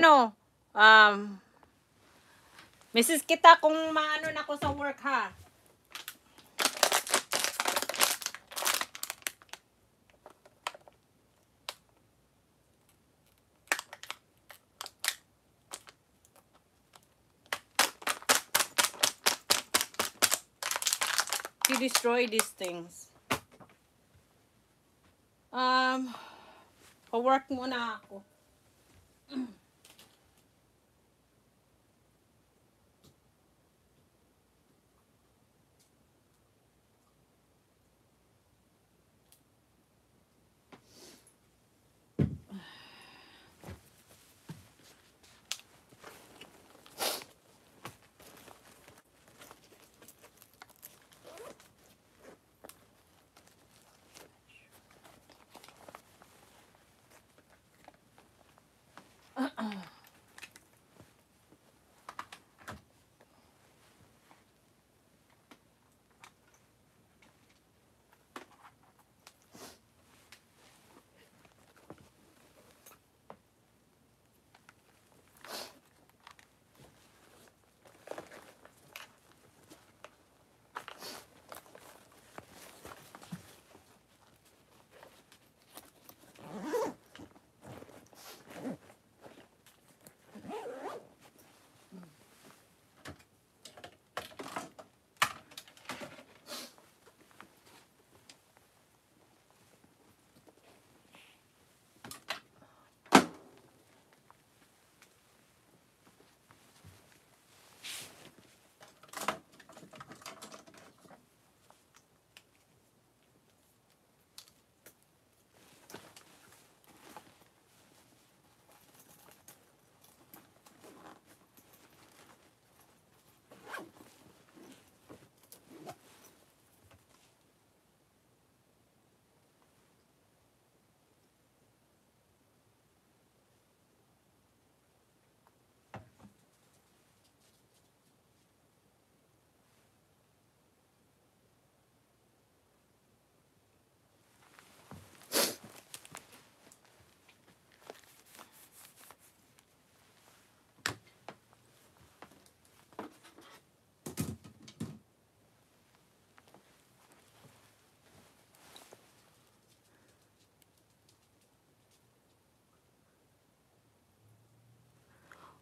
ano, um, Mrs. Kita kung maano na ako sa work ha. to destroy these things. Um, pa-work muna ako.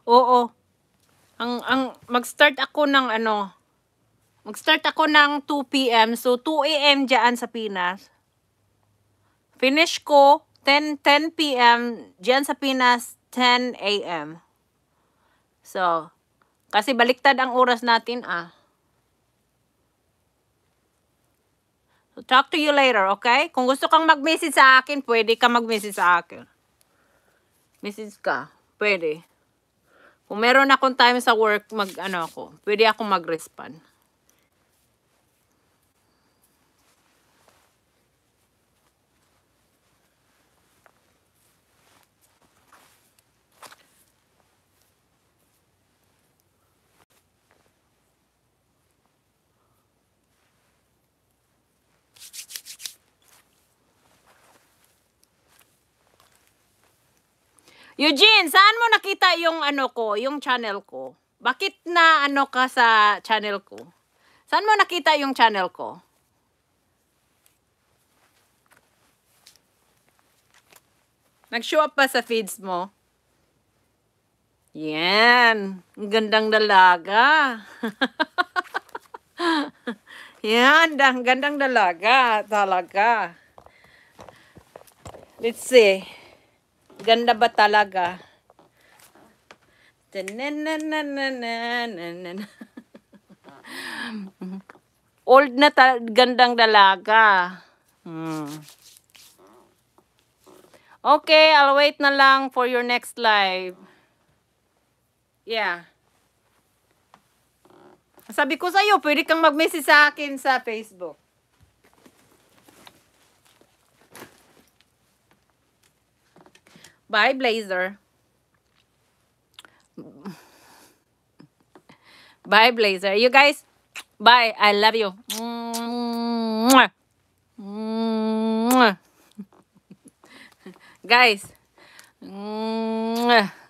Oo. Ang, ang, mag-start ako ng ano, mag-start ako ng 2 p.m. So, 2 a.m. diyan sa Pinas. Finish ko 10, 10 p.m. diyan sa Pinas, 10 a.m. So, kasi baliktad ang oras natin ah. So, talk to you later, okay? Kung gusto kang mag-message sa akin, pwede ka mag-message sa akin. Message ka. Pwede. Kung meron akong time sa work, mag ano ako, pwede ako mag-respond. Eugene, saan mo nakita yung ano ko, yung channel ko? Bakit na ano ka sa channel ko? Saan mo nakita yung channel ko? Nag-show up pa sa feeds mo? Yan. Gandang dalaga. Yan. Gandang dalaga. Talaga. Let's see. Ganda ba talaga? Old na gandang dalaga. Hmm. Okay, I'll wait na lang for your next live. Yeah. Sabi ko sa'yo, pwede kang mag-message sa akin sa Facebook. Bye, Blazer. Bye, Blazer. You guys, bye. I love you. Mwah. Mwah. guys. Mwah.